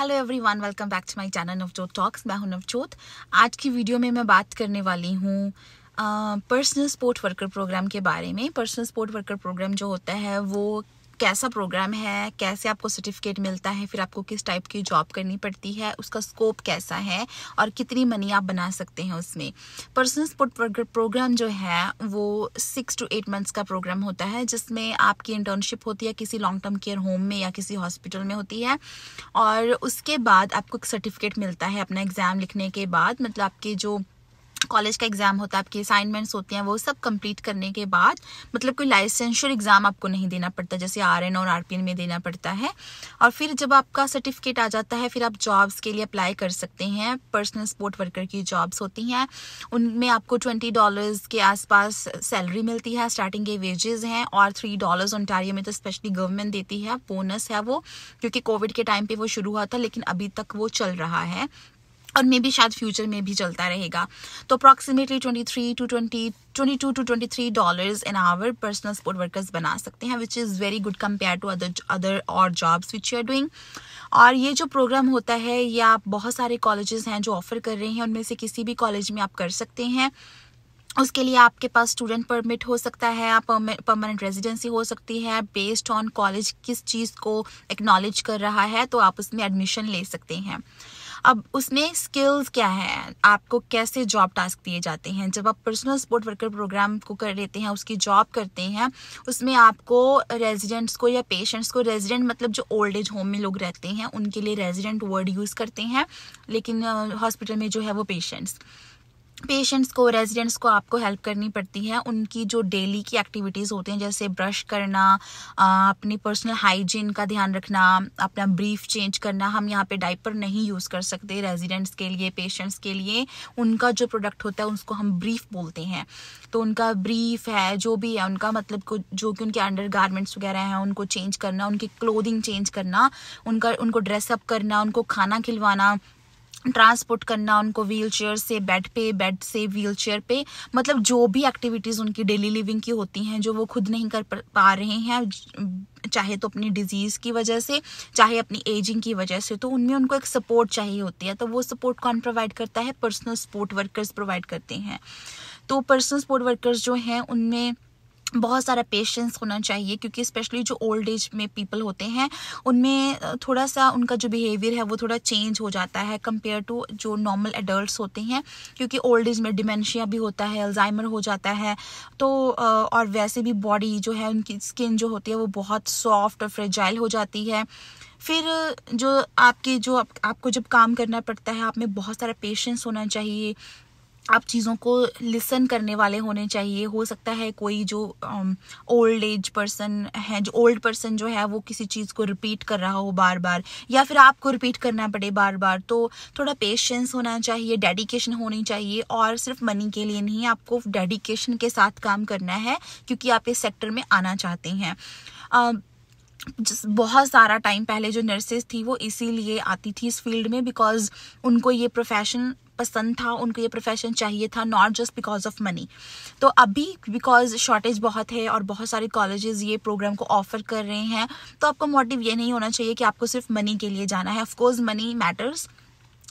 hello everyone welcome back to my channel Navjot talks मैं हूं नवजोत आज की वीडियो में मैं बात करने वाली हूं पर्सनल सपोर्ट वर्कर प्रोग्राम के बारे में पर्सनल सपोर्ट वर्कर प्रोग्राम जो होता है वो कैसा प्रोग्राम है कैसे आपको सर्टिफिकेट मिलता है फिर आपको किस टाइप की जॉब करनी पड़ती है उसका स्कोप कैसा है और कितनी मनी आप बना सकते हैं उसमें पर्सनल सपोर्ट प्रोग्राम जो है वो सिक्स टू एट मंथ्स का प्रोग्राम होता है जिसमें आपकी इंटर्नशिप होती है किसी लॉन्ग टर्म केयर होम में या किसी हॉस्पिटल में होती है और उसके बाद आपको एक सर्टिफिकेट मिलता है अपना एग्ज़ाम लिखने के बाद मतलब आपके जो कॉलेज का एग्ज़ाम होता है आपकी असाइनमेंट्स होती हैं वो सब कंप्लीट करने के बाद मतलब कोई लाइसेंशर एग्ज़ाम आपको नहीं देना पड़ता जैसे आर और आर में देना पड़ता है और फिर जब आपका सर्टिफिकेट आ जाता है फिर आप जॉब्स के लिए अप्लाई कर सकते हैं पर्सनल सपोर्ट वर्कर की जॉब्स होती हैं उनमें आपको ट्वेंटी डॉलर्स के आसपास सैलरी मिलती है स्टार्टिंग के वेजेस हैं और थ्री डॉलर्स ऑनटारियो में तो स्पेशली गवर्नमेंट देती है बोनस है वो क्योंकि कोविड के टाइम पर वो शुरू हुआ था लेकिन अभी तक वो चल रहा है और मे भी शायद फ्यूचर में भी चलता रहेगा तो approximately twenty three to twenty twenty two to twenty three dollar an hour personal support workers बना सकते हैं which is very good compare to other other और jobs which you are doing और ये जो प्रोग्राम होता है ये आप बहुत सारे कॉलेजेस हैं जो ऑफ़र कर रहे हैं उनमें से किसी भी कॉलेज में आप कर सकते हैं उसके लिए आपके पास स्टूडेंट परमिट हो सकता है आप परमानेंट रेजिडेंसी हो सकती है बेस्ड ऑन कॉलेज किस चीज़ को एक्नॉलेज कर रहा है तो आप उसमें एडमिशन ले सकते हैं अब उसमें स्किल्स क्या है आपको कैसे जॉब टास्क दिए जाते हैं जब आप पर्सनल सपोर्ट वर्कर प्रोग्राम को कर लेते हैं उसकी जॉब करते हैं उसमें आपको रेजिडेंट्स को या पेशेंट्स को रेजिडेंट मतलब जो ओल्ड एज होम में लोग रहते हैं उनके लिए रेजिडेंट वर्ड यूज़ करते हैं लेकिन हॉस्पिटल में जो है वो पेशेंट्स पेशेंट्स को रेजिडेंट्स को आपको हेल्प करनी पड़ती है उनकी जो डेली की एक्टिविटीज़ होती हैं जैसे ब्रश करना अपनी पर्सनल हाइजीन का ध्यान रखना अपना ब्रीफ चेंज करना हम यहाँ पे डाइपर नहीं यूज़ कर सकते रेजिडेंट्स के लिए पेशेंट्स के लिए उनका जो प्रोडक्ट होता है उसको हम ब्रीफ बोलते हैं तो उनका ब्रीफ है जो भी है उनका मतलब जो कि उनके अंडर गारमेंट्स वगैरह हैं उनको चेंज करना उनकी क्लोदिंग चेंज करना उनका उनको ड्रेसअप करना उनको खाना खिलवाना ट्रांसपोर्ट करना उनको व्हील चेयर से बेड पे बेड से व्हील चेयर पे मतलब जो भी एक्टिविटीज़ उनकी डेली लिविंग की होती हैं जो वो खुद नहीं कर पा रहे हैं चाहे तो अपनी डिजीज़ की वजह से चाहे अपनी एजिंग की वजह से तो उनमें उनको एक सपोर्ट चाहिए होती है तो वो सपोर्ट कौन प्रोवाइड करता है पर्सनल सपोर्ट वर्कर्स प्रोवाइड करते हैं तो पर्सनल सपोर्ट वर्कर्स जो हैं उनमें बहुत सारा पेशेंस होना चाहिए क्योंकि स्पेशली जो ओल्ड एज में पीपल होते हैं उनमें थोड़ा सा उनका जो बिहेवियर है वो थोड़ा चेंज हो जाता है कंपेयर टू जो नॉर्मल एडल्ट होते हैं क्योंकि ओल्ड एज में डिमेंशिया भी होता है अल्जाइमर हो जाता है तो और वैसे भी बॉडी जो है उनकी स्किन जो होती है वो बहुत सॉफ्ट और फ्रेजाइल हो जाती है फिर जो आपके जो आप, आपको जब काम करना पड़ता है आप में बहुत सारा पेशेंस होना चाहिए आप चीज़ों को लिसन करने वाले होने चाहिए हो सकता है कोई जो ओल्ड एज पर्सन है जो ओल्ड पर्सन जो है वो किसी चीज़ को रिपीट कर रहा हो बार बार या फिर आपको रिपीट करना पड़े बार बार तो थोड़ा पेशेंस होना चाहिए डेडिकेशन होनी चाहिए और सिर्फ मनी के लिए नहीं आपको डेडिकेशन के साथ काम करना है क्योंकि आप इस सेक्टर में आना चाहते हैं जिस बहुत सारा टाइम पहले जो नर्सेज थी वो इसीलिए आती थी इस फील्ड में बिकॉज उनको ये प्रोफेशन पसंद था उनको ये प्रोफेशन चाहिए था not just because of money तो अभी बिकॉज शॉर्टेज बहुत है और बहुत सारे कॉलेजेस ये प्रोग्राम को ऑफर कर रहे हैं तो आपका मोटिव ये नहीं होना चाहिए कि आपको सिर्फ मनी के लिए जाना है of course money matters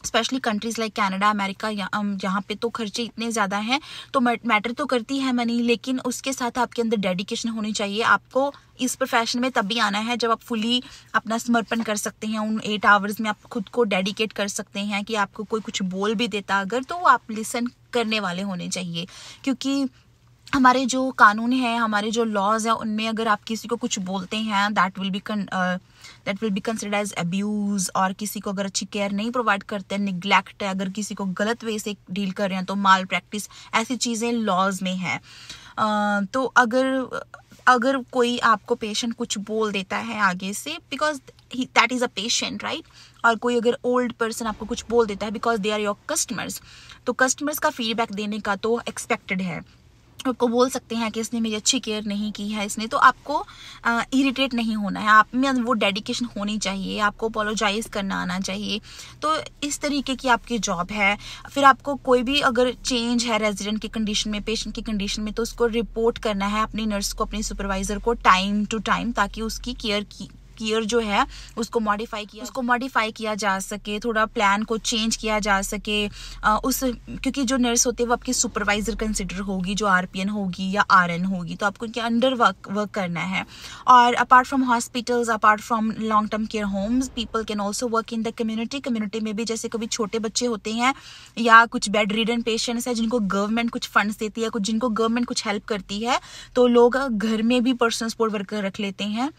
specially countries like Canada America यहाँ पे तो खर्चे इतने ज़्यादा हैं तो मैटर तो करती है मनी लेकिन उसके साथ आपके अंदर डेडिकेशन होनी चाहिए आपको इस प्रोफेशन में तभी आना है जब आप फुली अपना समर्पण कर सकते हैं उन एट आवर्स में आप खुद को डेडिकेट कर सकते हैं कि आपको कोई कुछ बोल भी देता अगर तो आप लिसन करने वाले होने चाहिए क्योंकि हमारे जो कानून है हमारे जो लॉज है उनमें अगर आप किसी को कुछ बोलते हैं that will be that will be consider as abuse और किसी को अगर अच्छी केयर नहीं प्रोवाइड करते हैं निग्लेक्ट है अगर किसी को गलत वे से डील कर रहे हैं तो माल प्रैक्टिस ऐसी चीज़ें लॉज में है uh, तो अगर अगर कोई आपको पेशेंट कुछ बोल देता है आगे से because that is a patient right और कोई अगर ओल्ड पर्सन आपको कुछ बोल देता है because they are your customers तो कस्टमर्स का फीडबैक देने का तो एक्सपेक्टेड है आपको बोल सकते हैं कि इसने मेरी अच्छी केयर नहीं की है इसने तो आपको इरिटेट नहीं होना है आप में वो डेडिकेशन होनी चाहिए आपको अपोलोजाइज करना आना चाहिए तो इस तरीके की आपकी जॉब है फिर आपको कोई भी अगर चेंज है रेजिडेंट की कंडीशन में पेशेंट की कंडीशन में तो उसको रिपोर्ट करना है अपनी नर्स को अपने सुपरवाइजर को टाइम टू टाइम ताकि उसकी केयर की ईयर जो है उसको मॉडिफाई किया उसको मॉडिफाई किया जा सके थोड़ा प्लान को चेंज किया जा सके उस क्योंकि जो नर्स होते हैं वो आपकी सुपरवाइजर कंसिडर होगी जो आर होगी या आर होगी तो आपको उनके अंडर वर्क वर्क करना है और apart from hospitals apart from long term care homes people can also work in the community community में भी जैसे कभी छोटे बच्चे होते हैं या कुछ बेड रिडन पेशेंट्स हैं जिनको गवर्नमेंट कुछ फंड्स देती है कुछ जिनको गवर्नमेंट कुछ हेल्प करती है तो लोग घर में भी पर्सनल सपोर्ट वर्कर रख लेते हैं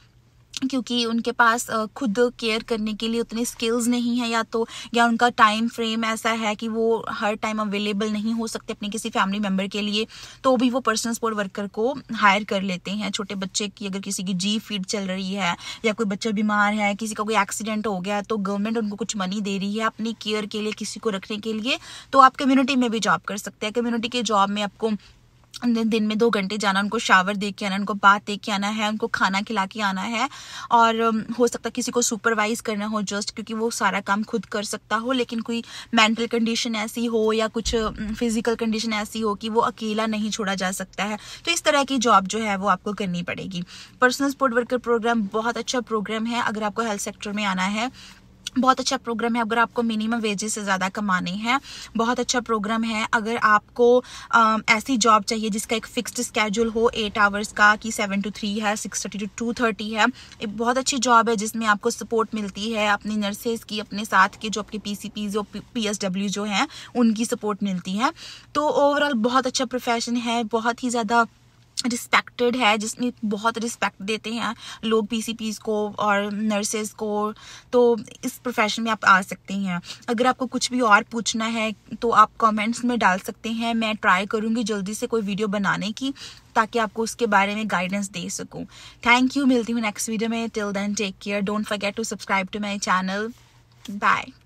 क्योंकि उनके पास खुद केयर करने के लिए उतने स्किल्स नहीं है या तो या उनका टाइम फ्रेम ऐसा है कि वो हर टाइम अवेलेबल नहीं हो सकते अपने किसी फैमिली मेम्बर के लिए तो भी वो पर्सनल सपोर्ट वर्कर को हायर कर लेते हैं छोटे बच्चे की अगर किसी की जी फीड चल रही है या कोई बच्चा बीमार है किसी का कोई एक्सीडेंट हो गया तो गवर्नमेंट उनको कुछ मनी दे रही है अपनी केयर के लिए किसी को रखने के लिए तो आप कम्युनिटी में भी जॉब कर सकते हैं कम्युनिटी के जॉब में आपको दिन में दो घंटे जाना उनको शावर दे के आना उनको बात दे के आना है उनको खाना खिला के आना है और हो सकता है किसी को सुपरवाइज करना हो जस्ट क्योंकि वो सारा काम खुद कर सकता हो लेकिन कोई मेंटल कंडीशन ऐसी हो या कुछ फिजिकल कंडीशन ऐसी हो कि वो अकेला नहीं छोड़ा जा सकता है तो इस तरह की जॉब जो है वो आपको करनी पड़ेगी पर्सनल सपोर्ट वर्कर प्रोग्राम बहुत अच्छा प्रोग्राम है अगर आपको हेल्थ सेक्टर में आना है बहुत अच्छा प्रोग्राम है अगर आपको मिनिमम वेजेस से ज़्यादा कमाने हैं बहुत अच्छा प्रोग्राम है अगर आपको आ, ऐसी जॉब चाहिए जिसका एक फिक्स्ड स्केड्यूल हो एट आवर्स का कि सेवन टू थ्री है six thirty to two thirty है एक बहुत अच्छी जॉब है जिसमें आपको सपोर्ट मिलती है अपनी नर्सेज की अपने साथ के जो आपके पी सी पी जो पी एस डब्ल्यू जो हैं उनकी सपोर्ट मिलती है तो ओवरऑल बहुत अच्छा प्रोफेशन है बहुत ही ज़्यादा रिस्पेक्टेड है जिसमें बहुत रिस्पेक्ट देते हैं लोग पीसीपीज को और नर्सेज को तो इस प्रोफेशन में आप आ सकते हैं अगर आपको कुछ भी और पूछना है तो आप कमेंट्स में डाल सकते हैं मैं ट्राई करूँगी जल्दी से कोई वीडियो बनाने की ताकि आपको उसके बारे में गाइडेंस दे सकूँ थैंक यू मिलती हूँ नेक्स्ट वीडियो में till then take care don't forget to subscribe to my channel bye